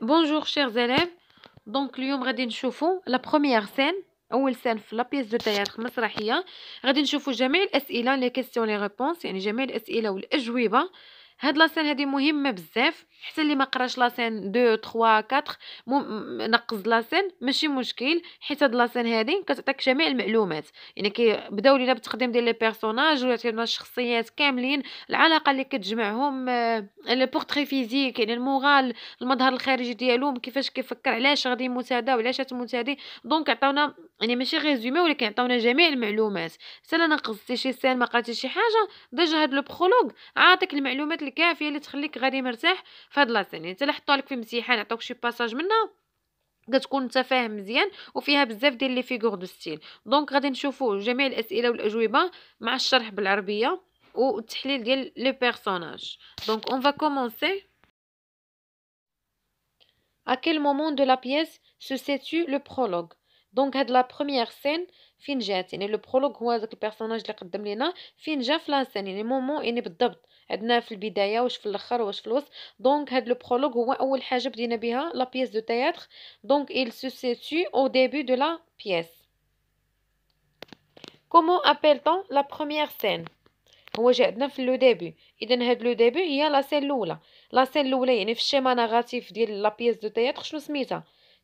بونجور شير élèves. دونك اليوم غادي نشوفو لا بروميير سين اول سين في لا بيس دو تياتر مسرحيه غادي نشوفو جميع الاسئله لي كيسيون لي ريبونس يعني جميع الاسئله والاجوبه هاد لاسين هادي مهمه بزاف حتى اللي ما قراش لاسين 2 3 4 مم... نقز لاسين ماشي مشكل حيت هاد لاسين هادي كتعطيك جميع المعلومات يعني كيبداو لينا بالتقديم ديال لي بيرسوناج ويعطيونا الشخصيات كاملين العلاقه اللي كتجمعهم لي بورتري فيزيك يعني المورال المظهر الخارجي ديالهم كيفاش كيفكر علاش غادي يموت هذا وعلاش تموت هادي دونك عطاونا يعني ماشي غير ولكن عطاونا جميع المعلومات سالا انا شي سال ما قراتي شي حاجه ديجا هاد لو بخولوغ عاطيك المعلومات الكافيه اللي تخليك غادي مرتاح فهاد لاسين يعني انت لا حطوا لك في امتحان عطاوك شي باساج منها كتكون انت فاهم مزيان وفيها بزاف ديال لي فيغور دو ستيل دونك غادي نشوفوا جميع الاسئله والاجوبه مع الشرح بالعربيه والتحليل ديال لو بيرسوناج دونك اون فا كومونسي ا كيل مومون دو لا بيس سو situe لو prologue دونك هاد لا بروميير سين فين جات يعني لو برولوغ هو داك البيرسوناج اللي قدم لينا فين جا في لا سين يعني مومون يعني بالضبط عندنا في البدايه واش في الاخر واش في الوسط دونك هاد لو برولوغ هو اول حاجه بدينا بها لا بيس دو تياتر دونك il se situe au début de la pièce comment appelle-t-on la première scène هو جا عندنا في لو ديبي اذا هاد لو ديبي هي لا سين الاولى لا سين الاولى يعني في الشيما نغاتيف ديال لا بيس دو تياتر شنو سميتها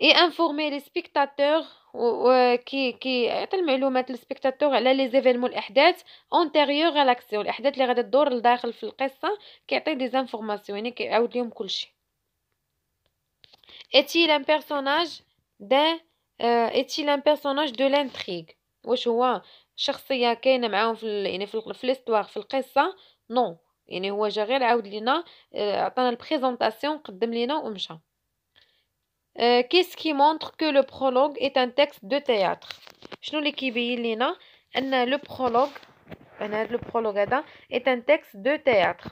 اي انفورمي لي سبيكتاتور كي كي يعطي المعلومات للسبيكتاتور على لي زيفينمون الاحداث اونتيريور على لاكسيون الاحداث اللي غادي تدور لداخل في القصه كيعطي دي زانفورماسيون يعني كيعاود لهم كلشي est-il un personnage d'un euh, est-il un personnage de واش هو شخصيه كاينه معاهم في يعني في في ليستوار في القصه نو يعني هو جا غير عاود لينا آه، عطانا البريزونطاسيون قدم لينا ومشى كيس كي مونتر كو لو برولوغ ايت ان تكست دو تياتر شنو اللي كيبين لينا ان لو برولوغ انا هاد لو برولوغ هذا ايت ان تكست دو تياتر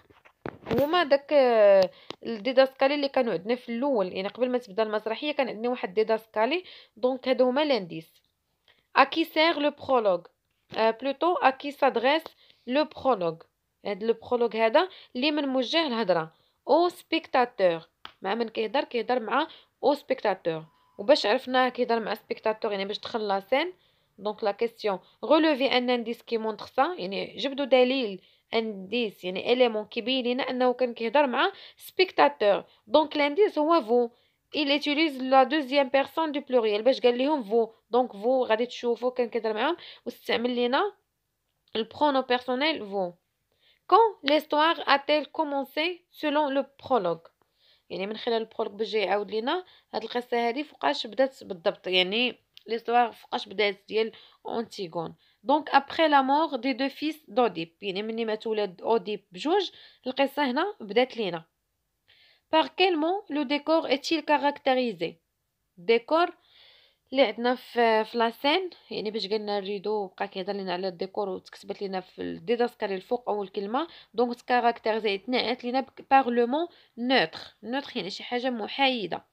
هما داك الديداسكالي اللي كانوا عندنا في الاول يعني قبل ما تبدا المسرحيه كان عندنا واحد ديداسكالي دونك هادو هما لانديس ا كي سير لو برولوغ بلوتو ا كي سادريس لو برولوغ هاد لو برولوغ هذا اللي من موجه الهضره او سبيكتاتور مع من كيهضر كيهضر مع au spectateur donc عرفنا question, مع سبيكتاتور يعني باش دخل لا سين دونك لا كيسيون ريلوفي ان انديس كي مونطخ سا يعني جبدوا دليل انديس يعني اليمون لينا انه كان Donc, l'indice, vous. il utilise la deuxième personne du pluriel vous قال vous donc vous غادي تشوفوا Vous vous معاهم واستعمل لينا البرونو personnel. vous quand l'histoire a-t-elle commencé selon le prologue يعني من خلال البروك باش جاي يعاود لينا هاد القصه هادي فوقاش بدات بالضبط يعني ليستوار فوقاش بدات ديال اونتيغون دونك ابخي لا مور دي دو فيس دوديب يعني ملي مات ولاد اوديب بجوج القصه هنا بدات لينا بار كيل مون لو ديكور est est-il ديكور اللي عندنا في فلاسين يعني باش قالنا الريدو بقى كيهضر لينا على الديكور وتكتبت لينا في الديداسكال الفوق اول كلمه دونك زائد نعت لينا بارلومون نوتر نوتر يعني شي حاجه محايده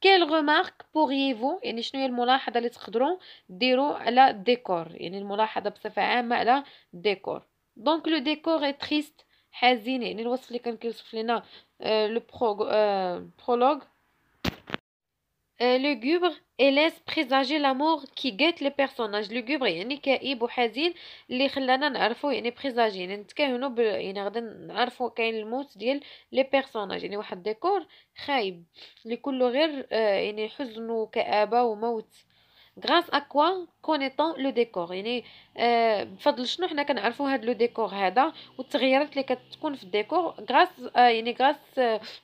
كيل غومارك بوغيفو يعني شنو هي الملاحظه اللي تقدروا ديروا على الديكور يعني الملاحظه بصفه عامه على الديكور دونك لو ديكور اي تريست حزين يعني الوصف اللي كان كيوصف لينا لو آه، برولوغ لوغوبر اي لاس بريزاجي لامور كي جات لي بيرسوناج لوغوبر يعني كئيب وحزين اللي خلانا نعرفو يعني بريزاجي يعني نتكهنوا ب... يعني غادي نعرفو كاين الموت ديال لي بيرسوناج يعني واحد ديكور خايب اللي كله غير آه، يعني حزن وكآبة وموت غراس اكوا كونيتون لو ديكور يعني آه، بفضل شنو حنا كنعرفو هاد لو ديكور هذا والتغييرات اللي كتكون في الديكور غراس آه، يعني غراس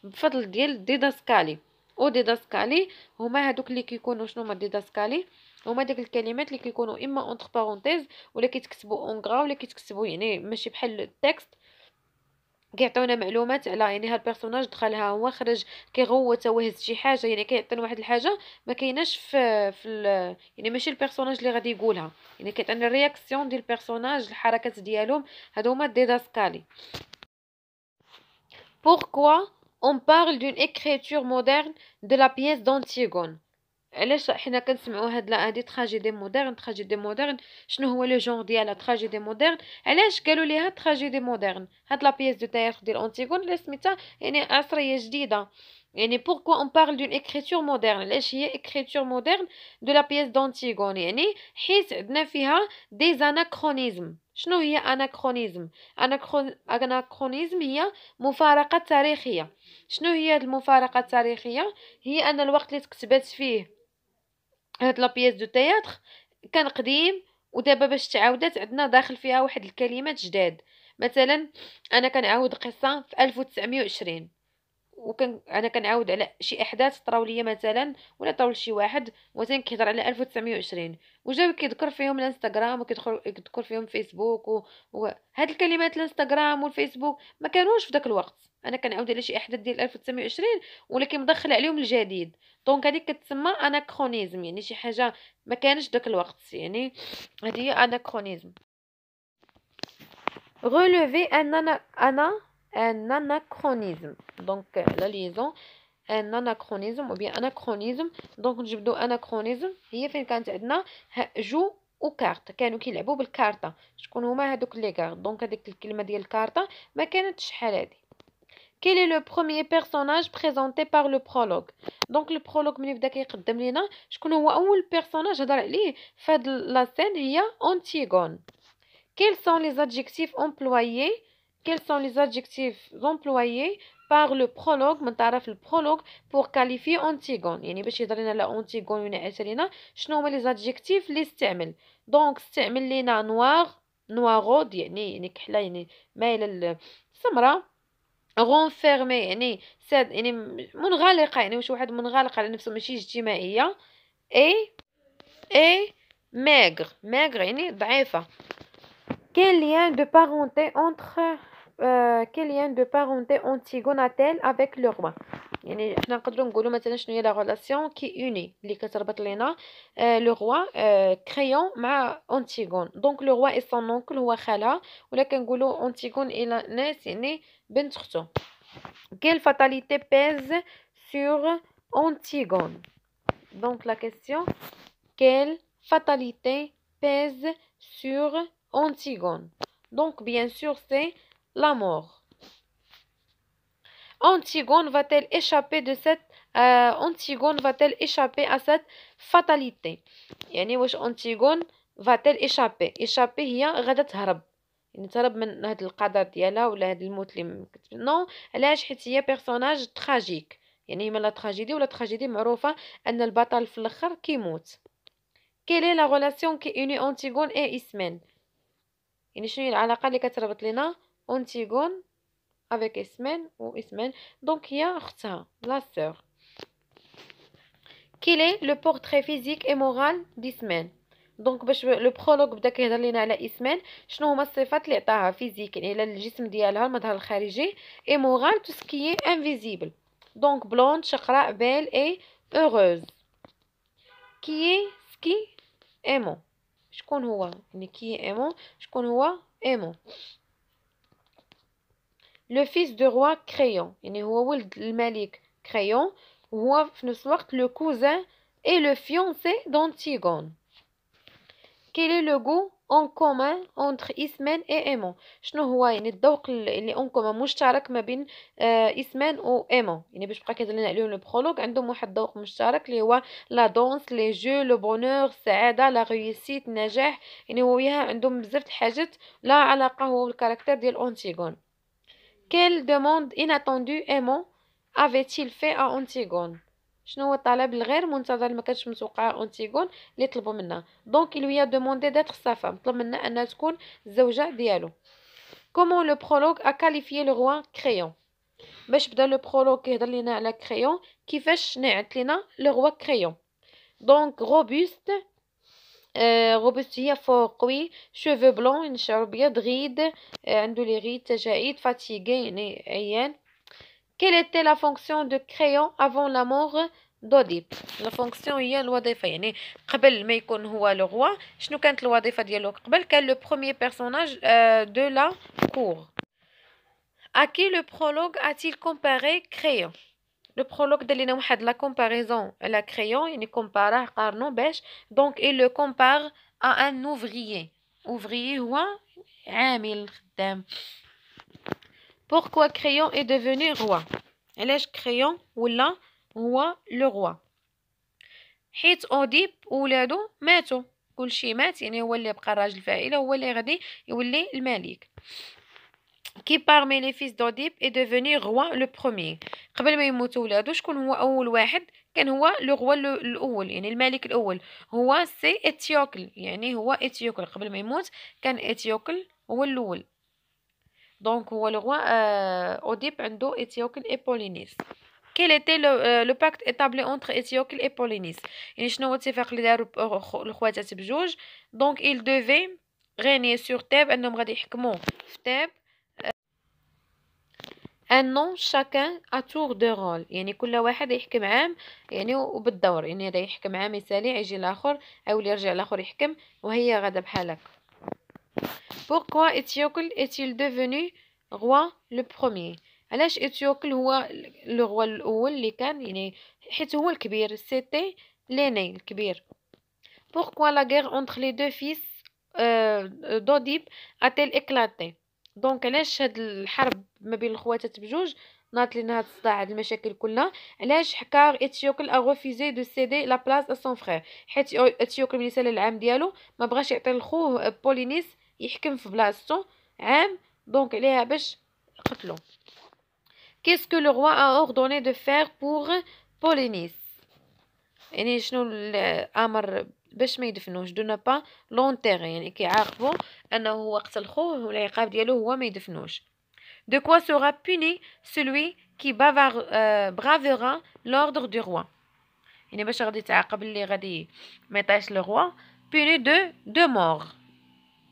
بفضل ديال ديداسكالي او ديداسكالي هما هادوك اللي كيكونوا شنو هما ديداسكالي هما داك الكلمات اللي كيكونوا اما اونتر بارونتيز ولا كيتكتبوا غرا ولا كيتكتبوا يعني ماشي بحال التكست كيعطيونا معلومات على يعني هاد البيرسوناج دخلها هو خرج كيغوت وهز شي حاجه يعني كيعطينا واحد الحاجه ما كايناش في في يعني ماشي البيرسوناج اللي غادي يقولها يعني كيعطينا الرياكسيون ديال البيرسوناج الحركات ديالهم هادو هما ديداسكالي بوركوا on parle d'une écriture moderne de la pièce d'Antigone علاش حنا كنسمعوا هاد لا هادي تراجيدي مودرن تراجيدي مودرن شنو هو لو جونر ديالها تراجيدي مودرن علاش قالوا ليها تراجيدي مودرن هاد لا بيس دو تياتر ديال انتيغون اللي سميتها يعني عصريه جديده يعني بوركو اون بارل دون اكريتور مودرن علاش هي اكريتور مودرن دو لا بيس دانتيغون يعني حيت عندنا فيها دي زاناكرونيزم شنو هي اناكرونيزم اناكرونيزم هي مفارقه تاريخيه شنو هي المفارقه التاريخيه هي ان الوقت اللي تكتبات فيه هاد لابيس دو تياتر كان قديم ودابا باش تعاودات عندنا داخل فيها واحد الكلمات جداد مثلا انا كنعاود قصه في 1920 وكان انا كنعاود على شي احداث طراو ليا مثلا ولا طراو لشي واحد مثلا كيهضر على 1920 وجاو كيذكر فيهم الانستغرام وكيدخل يذكر فيهم فيسبوك وهاد الكلمات الانستغرام والفيسبوك ما كانوش في داك الوقت انا كنعاود على شي احداث ديال 1920 ولكن مدخل عليهم الجديد دونك هذيك كتسمى اناكرونيزم يعني شي حاجه ما كانش داك الوقت يعني هذه هي اناكرونيزم relever un ana, ana un anachronisme donc euh, la liaison ان اناكرونيزم او بيان اناكرونيزم دونك نجبدو اناكرونيزم هي فين كانت عندنا جو او كارت كانوا كيلعبوا بالكارطه شكون هما هادوك لي كارت دونك هذيك الكلمه ديال الكارطه ما كانتش شحال هادي كيل لو بروميي بيرسوناج بريزونتي بار لو برولوج دونك لو برولوج ملي بدا كيقدم لينا شكون هو اول بيرسوناج هضر عليه فهاد لا سين هي اونتيغون كيل سون لي ادجيكتيف امبلويي quels sont les adjectifs employés par le prologue طرف البرولوج pour qualifier Antigone يعني باش يهضر لنا على Antigone وينعس علينا شنو هما لي زادجيكتيف لي استعمل دونك استعمل لينا نوار نواغود يعني يعني كحله يعني مايله السمراء غونفيرمي يعني ساد يعني منغلقه يعني واش واحد منغلق على نفسه ماشي اجتماعيه اي اي ماغر ماغر يعني ضعيفه كاين ليان دو بارونتي اونتر Euh, quel lien de parenté Antigone a-t-elle avec le roi يعني حنا نقدروا نقولوا مثلا شنو هي لا ريلاسيون كي اوني اللي كتربط لينا آه لو روا آه كريون مع اونتيغون دونك لو روا اي سون اونكل هو خالها ولا كنقولوا اونتيغون quelle fatalité pèse sur Antigone Donc la question, quelle fatalité pèse sur Antigone Donc bien sûr c'est la mort. Antigone va-t-elle échapper de cette euh, Antigone va-t-elle échapper à cette fatalité يعني واش أنتيغون va-t-elle échapper échapper هي غادا تهرب يعني تهرب من هاد القدر ديالها ولا هاد الموت اللي نو علاش حيت هي بيرسوناج تراجيك يعني هي تراجيدي ولا تراجيدي معروفه ان البطل في الاخر كيموت كيلي لا غولاسيون كي اوني انتيغون اي اسمين يعني شنو هي العلاقه اللي كتربط لينا Antigone avec Ismen ou Ismen. Donc, il y a Arta, la sœur. Quel est le portrait physique et moral d'Ismen Donc, le prologue de Kedalina à Ismen, je ne sais pas si c'est physique, il a le gisme d'Ialal, Madal Khariji, et moral, tout ce qui est invisible. Donc, blonde, belle et heureuse. Qui est ce qui est aimant Je connais quoi Qui est aimant Je connais quoi Aimant. لو فيس دو روا كريون يعني هو ولد الملك كريون وهو في نفس الوقت لو كوزان اي لو فيونسي دونتيغون كيل اي لو غو اون كومون اونتر اسمان اي ايمون شنو هو يعني الذوق اللي اون كومون مشترك ما بين اسمان و ايمون يعني باش بقى كيدير لنا لو برولوغ عندهم واحد الذوق مشترك اللي هو لا دونس لي جو لو بونور السعاده لا ريوسيت النجاح يعني هو وياها عندهم بزاف الحاجات لا علاقه هو بالكاركتر ديال اونتيغون Quelle demande inattendue aimant avait-il fait à Antigone Je ne sais pas si je suis en la de dire que je suis en train de dire à Antigone. Donc, il lui a demandé d'être sa femme. Comment le prologue a qualifié le roi crayon Je vais vous le prologue qui est le roi crayon. Qui fait le roi crayon Donc, robuste. Euh, robustie fort قوي cheveux blonds, une drid. bien ride عنده لي ريت fatigué quelle était la fonction de Créon avant la mort d'Oedipe la fonction il الوظيفه يعني قبل ما يكون هو le roi شنو كانت الوظيفه ديالو قبل le premier personnage euh, de la cour à qui le prologue a-t-il comparé crayon لو برولوك دار لينا واحد لا كومباريزون لا كريون يعني كومباراه قارنو باش دونك اي لو كومبار ا ان اوفريي اوفريي هو عامل خدام بوركوا كريون اي ديفوني روا علاش كريون ولا هو لو روا حيت اوديب ولادو ماتو كلشي مات يعني هو اللي بقى راجل الفائله هو اللي غادي يولي الملك كي parmi les فيس دوديب اي دوفوني روا لو برومي قبل ما يموتوا ولادو شكون هو اول واحد كان هو لو روا الاول يعني الملك الاول هو سي اتيوكل يعني هو اتيوكل قبل ما يموت كان اتيوكل هو الاول دونك هو لو روا اوديب عنده اتيوكل ايبولينيس كيل ايتي لو لو باكت ايتابلي اونتر اتيوكل ايبولينيس يعني شنو هو الاتفاق اللي داروا الخواتات بجوج دونك ايل دوفي régner سور تاب انهم غادي يحكموا في تاب ان نون شاكان اتور دو رول يعني كل واحد يحكم عام يعني وبالدور يعني هذا يحكم عام مثالي يجي الاخر او يرجع الاخر يحكم وهي غدا بحال هكا pourquoi Éthiocule est-il devenu roi le علاش إثيوكل هو لو روا الاول اللي كان يعني حيت هو الكبير سيتي ليني الكبير pourquoi لا غير اونتر لي دو فيس دوديب اتيل اكلاتي دونك علاش هاد الحرب ما بين الخواتات بجوج ناضت لينا هاد الصداع هاد المشاكل كلها علاش حكار اتيوكل ا غوفيزي دو سيدي لا بلاص ا سون فرير حيت اتيوكل ملي سال العام ديالو ما بغاش يعطي لخوه بولينيس يحكم في بلاصتو عام دونك عليها باش قتلو كيسك لو روا ا اوردوني دو فير بور بولينيس يعني شنو الامر باش ما يدفنوش دو نبا لونتيغي يعني كيعاقبو انه هو قتل خوه والعقاب ديالو هو ما يدفنوش دو كوا سورا بوني سلوي كي بافار برافيرا لوردر دو روا يعني باش غادي تعاقب اللي غادي ما يطيش لو روا بوني دو دو مور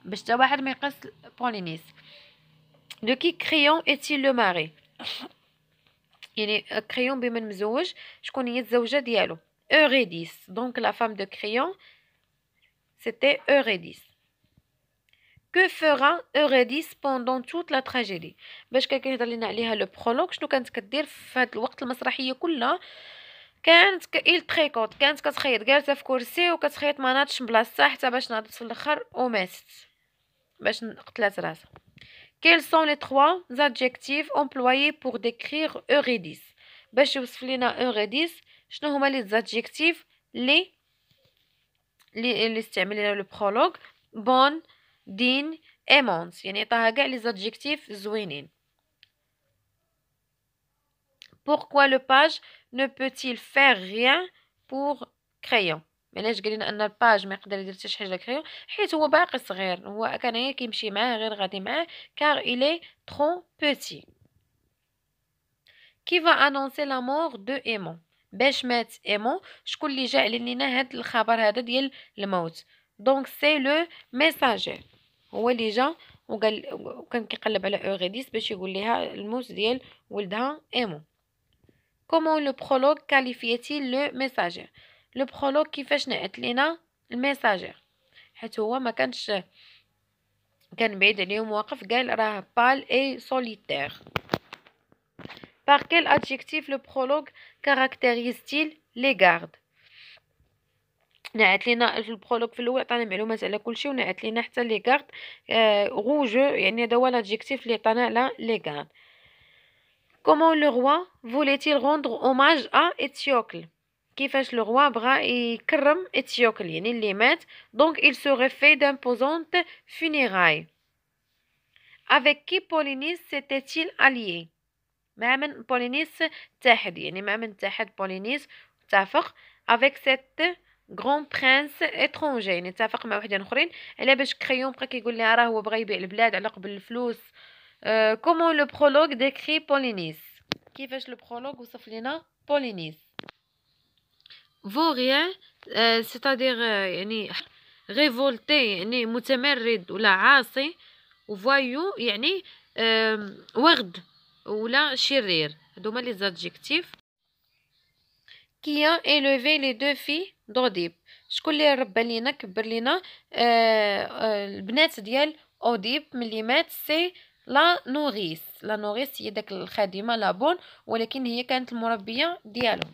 باش تا واحد ما يقص بولينيس دو كي كريون ايتي لو ماري يعني كريون euh, بمن مزوج شكون هي الزوجه ديالو Eurydice. Donc la femme de Créon, c'était Eurydice. Que fera Eurydice pendant toute la tragédie باش كيهضر لينا عليها لو برولوغ شنو كانت كدير في هذا الوقت المسرحيه كلها كانت كايل تريكوت كانت كتخيط جالسه في كرسي وكتخيط ما ناضتش بلاصتها حتى باش ناضت في الاخر وماتت باش قتلات راسها Quels sont les trois adjectifs employés pour décrire Eurydice باش يوصف لينا Eurydice شنو هما لي زادجيكتيف لي لي اللي استعملنا برولوغ بون دين يعني كاع لي زادجيكتيف زوينين pourquoi le page ne peut-il faire rien pour crayon علاش قال لنا ان الباج ما يقدر يدير حتى شي حاجه كريون حيت هو باقي صغير هو كان غير كيمشي معاه va annoncer la mort de Aimant باش مات ايمون شكون اللي جا علن لنا هاد الخبر هذا ديال الموت دونك سي لو ميساجير هو اللي جا وقال وكان كيقلب على اوغيديس باش يقول لها الموت ديال ولدها ايمون كومون لو برولوغ كاليفيتي لو ميساجير لو برولوغ كيفاش نعت لينا الميساجير حيت هو ما كانش كان بعيد عليهم واقف قال راه بال اي سوليتير Par quel adjectif le prologue caractérise-t-il les gardes Comment le roi voulait-il rendre hommage à Éthiocle كيفاش le roi بغا يكرم Etiocle يعني les met donc il serait fait d'imposantes funérailles Avec qui Polynice s'était-il allié معمن بولينيس اتحد يعني معمن تحد بولينيس تافق افيك سيت غران برانس اترونجي يعني تافق مع وحدين اخرين على باش كريون بقى كيقول لها راه هو بغى يبيع البلاد على قبل الفلوس أه كومون لو برولوغ ديكري بولينيس كيفاش لو برولوغ وصف لنا بولينيس فوغيا أه سيتادير يعني ريفولتي يعني متمرد ولا عاصي وفوايو يعني ورد ولا شرير هادو هما لي زادجيكتيف كي ايلوفي لي دو في دوديب شكون اللي ربى لينا كبر لينا آه، آه، البنات ديال اوديب ملي مات سي لا نوغيس لا نوغيس هي داك الخادمه لابون ولكن هي كانت المربيه ديالهم